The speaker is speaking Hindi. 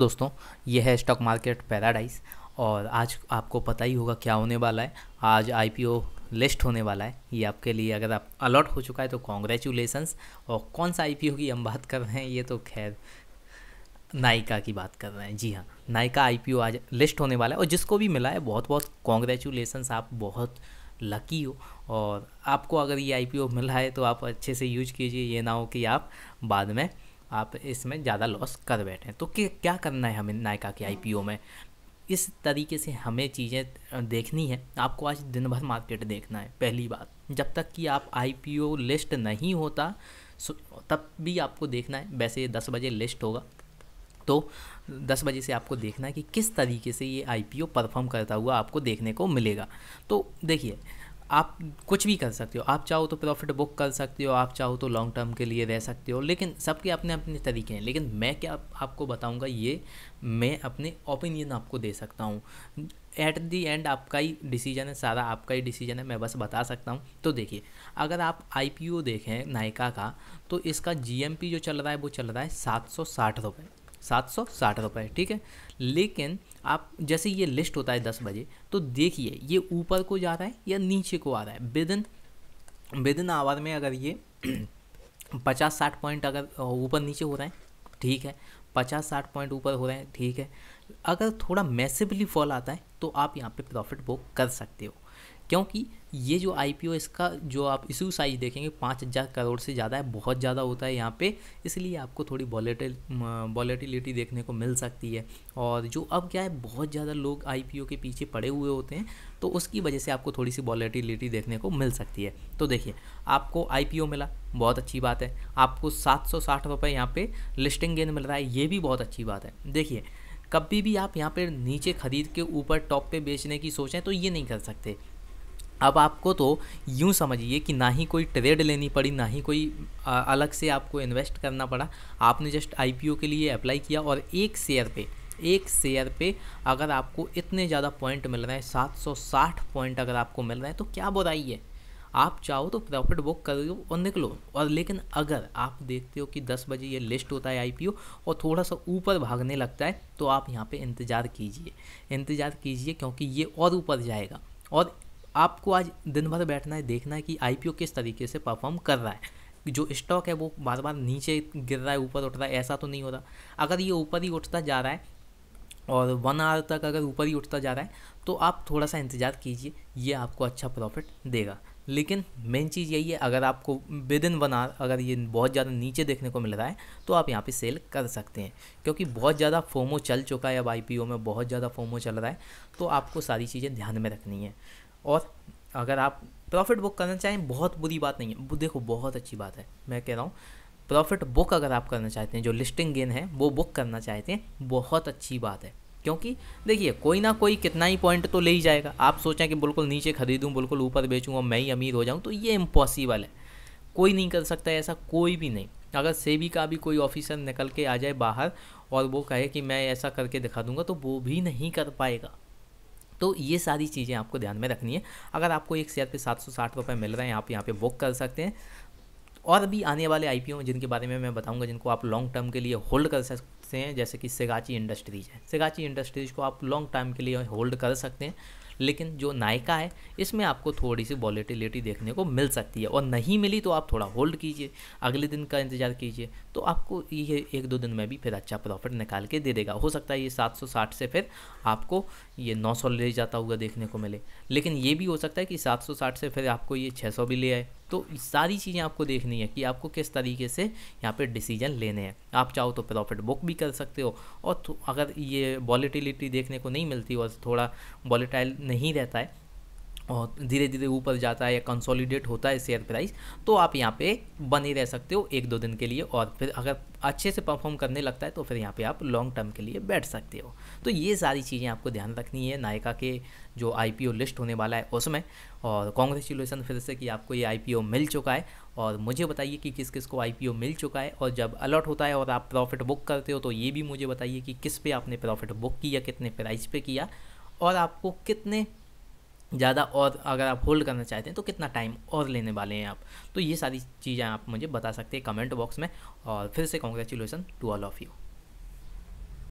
दोस्तों ये है स्टॉक मार्केट पैराडाइज और आज आपको पता ही होगा क्या होने वाला है आज आईपीओ लिस्ट होने वाला है ये आपके लिए अगर आप अलॉट हो चुका है तो कॉन्ग्रेचुलेसन्स और कौन सा आईपीओ की हम बात कर रहे हैं ये तो खैर नायका की बात कर रहे हैं जी हाँ नायका आईपीओ आज लिस्ट होने वाला है और जिसको भी मिला है बहुत बहुत कॉन्ग्रेचुलेसन्स आप बहुत लकी हो और आपको अगर ये आईपीओ मिला है तो आप अच्छे से यूज कीजिए ये ना हो कि आप बाद में आप इसमें ज़्यादा लॉस कर बैठे तो क्या करना है हमें नायका के आई में इस तरीके से हमें चीज़ें देखनी है आपको आज दिन भर मार्केट देखना है पहली बात जब तक कि आप आई लिस्ट नहीं होता तब भी आपको देखना है वैसे दस बजे लिस्ट होगा तो दस बजे से आपको देखना है कि किस तरीके से ये आई परफॉर्म करता हुआ आपको देखने को मिलेगा तो देखिए आप कुछ भी कर सकते हो आप चाहो तो प्रॉफिट बुक कर सकते हो आप चाहो तो लॉन्ग टर्म के लिए रह सकते हो लेकिन सबके अपने अपने तरीके हैं लेकिन मैं क्या आपको बताऊंगा ये मैं अपने ओपिनियन आपको दे सकता हूँ एट दी एंड आपका ही डिसीजन है सारा आपका ही डिसीजन है मैं बस बता सकता हूँ तो देखिए अगर आप आई देखें नायका का तो इसका जी जो चल रहा है वो चल रहा है सात सौ साठ रुपये सात सौ साठ रुपये ठीक है लेकिन आप जैसे ये लिस्ट होता है दस बजे तो देखिए ये ऊपर को जा रहा है या नीचे को आ रहा है within within hour में अगर ये पचास साठ पॉइंट अगर ऊपर नीचे हो रहा है ठीक है पचास साठ पॉइंट ऊपर हो रहे हैं ठीक है अगर थोड़ा मैसिवली फॉल आता है तो आप यहाँ पे प्रॉफिट बुक कर सकते हो क्योंकि ये जो आई पी ओ इसका जो आप इशू साइज देखेंगे पाँच हज़ार करोड़ से ज़्यादा है बहुत ज़्यादा होता है यहाँ पे इसलिए आपको थोड़ी वॉलेटिल वॉलेटिलिटी देखने को मिल सकती है और जो अब क्या है बहुत ज़्यादा लोग आई पी ओ के पीछे पड़े हुए होते हैं तो उसकी वजह से आपको थोड़ी सी वॉलेटिलिटी देखने को मिल सकती है तो देखिए आपको आई पी ओ मिला बहुत अच्छी बात है आपको सात सौ साठ रुपये यहाँ पर लिस्टिंग गेंद मिल रहा है ये भी बहुत अच्छी बात है देखिए कभी भी आप यहाँ पर नीचे ख़रीद के ऊपर टॉप पे बेचने की सोचें तो ये नहीं कर सकते अब आपको तो यूँ समझिए कि ना ही कोई ट्रेड लेनी पड़ी ना ही कोई अलग से आपको इन्वेस्ट करना पड़ा आपने जस्ट आईपीओ के लिए अप्लाई किया और एक शेयर पे एक शेयर पे अगर आपको इतने ज़्यादा पॉइंट मिल रहे हैं 760 पॉइंट अगर आपको मिल रहे हैं तो क्या बुराई है आप चाहो तो प्रॉफिट बुक करो और निकलो और लेकिन अगर आप देखते हो कि दस बजे ये लिस्ट होता है आईपीओ और थोड़ा सा ऊपर भागने लगता है तो आप यहाँ पे इंतज़ार कीजिए इंतज़ार कीजिए क्योंकि ये और ऊपर जाएगा और आपको आज दिन भर बैठना है देखना है कि आई किस तरीके से परफॉर्म कर रहा है जो स्टॉक है वो बार बार नीचे गिर रहा है ऊपर उठ रहा है ऐसा तो नहीं हो रहा अगर ये ऊपर ही उठता जा रहा है और वन आवर तक अगर ऊपर ही उठता जा रहा है तो आप थोड़ा सा इंतज़ार कीजिए ये आपको अच्छा प्रॉफिट देगा लेकिन मेन चीज़ यही है अगर आपको विद इन वन आवर अगर ये बहुत ज़्यादा नीचे देखने को मिल रहा है तो आप यहाँ पे सेल कर सकते हैं क्योंकि बहुत ज़्यादा फोमो चल चुका है अब ओ में बहुत ज़्यादा फोमो चल रहा है तो आपको सारी चीज़ें ध्यान में रखनी है और अगर आप प्रॉफिट बुक करना चाहें बहुत बुरी बात नहीं है देखो बहुत अच्छी बात है मैं कह रहा हूँ प्रॉफिट बुक अगर आप करना चाहते हैं जो लिस्टिंग गेन है वो बुक करना चाहते हैं बहुत अच्छी बात है क्योंकि देखिए कोई ना कोई कितना ही पॉइंट तो ले ही जाएगा आप सोचें कि बिल्कुल नीचे खरीदूँ बिल्कुल ऊपर बेचूँ और मैं ही अमीर हो जाऊँ तो ये इम्पॉसिबल है कोई नहीं कर सकता ऐसा कोई भी नहीं अगर सेबी का भी कोई ऑफिसर निकल के आ जाए बाहर और वो कहे कि मैं ऐसा करके दिखा दूंगा तो वो भी नहीं कर पाएगा तो ये सारी चीज़ें आपको ध्यान में रखनी है अगर आपको एक शेयर पे सात सौ साठ रुपये मिल रहे हैं आप यहाँ पे बुक कर सकते हैं और भी आने वाले आई में जिनके बारे में मैं बताऊँगा जिनको आप लॉन्ग टर्म के लिए होल्ड कर सक से हैं जैसे कि सेगाची इंडस्ट्रीज है सेगाची इंडस्ट्रीज को आप लॉन्ग टाइम के लिए होल्ड कर सकते हैं लेकिन जो नायका है इसमें आपको थोड़ी सी वॉलीटिलिटी देखने को मिल सकती है और नहीं मिली तो आप थोड़ा होल्ड कीजिए अगले दिन का इंतजार कीजिए तो आपको ये एक दो दिन में भी फिर अच्छा प्रॉफिट निकाल के दे देगा हो सकता है ये 760 से फिर आपको ये 900 ले जाता हुआ देखने को मिले लेकिन ये भी हो सकता है कि 760 से फिर आपको ये 600 भी ले आए तो सारी चीज़ें आपको देखनी है कि आपको किस तरीके से यहाँ पे डिसीजन लेने हैं आप चाहो तो प्रॉफिट बुक भी कर सकते हो और तो अगर ये वॉलीटिलिटी देखने को नहीं मिलती और थोड़ा वॉलीटाइल नहीं रहता है और धीरे धीरे ऊपर जाता है या कंसोलिडेट होता है शेयर प्राइस तो आप यहाँ पे बने रह सकते हो एक दो दिन के लिए और फिर अगर अच्छे से परफॉर्म करने लगता है तो फिर यहाँ पे आप लॉन्ग टर्म के लिए बैठ सकते हो तो ये सारी चीज़ें आपको ध्यान रखनी है नायका के जो आई लिस्ट होने वाला है उसमें और कॉन्ग्रेचुलेसन फिर से कि आपको ये आई मिल चुका है और मुझे बताइए कि किस किस को आई मिल चुका है और जब अलर्ट होता है और आप प्रॉफिट बुक करते हो तो ये भी मुझे बताइए कि किस पे आपने प्रॉफिट बुक किया कितने प्राइस पे किया और आपको कितने ज़्यादा और अगर आप होल्ड करना चाहते हैं तो कितना टाइम और लेने वाले हैं आप तो ये सारी चीज़ें आप मुझे बता सकते हैं कमेंट बॉक्स में और फिर से congratulation to all of you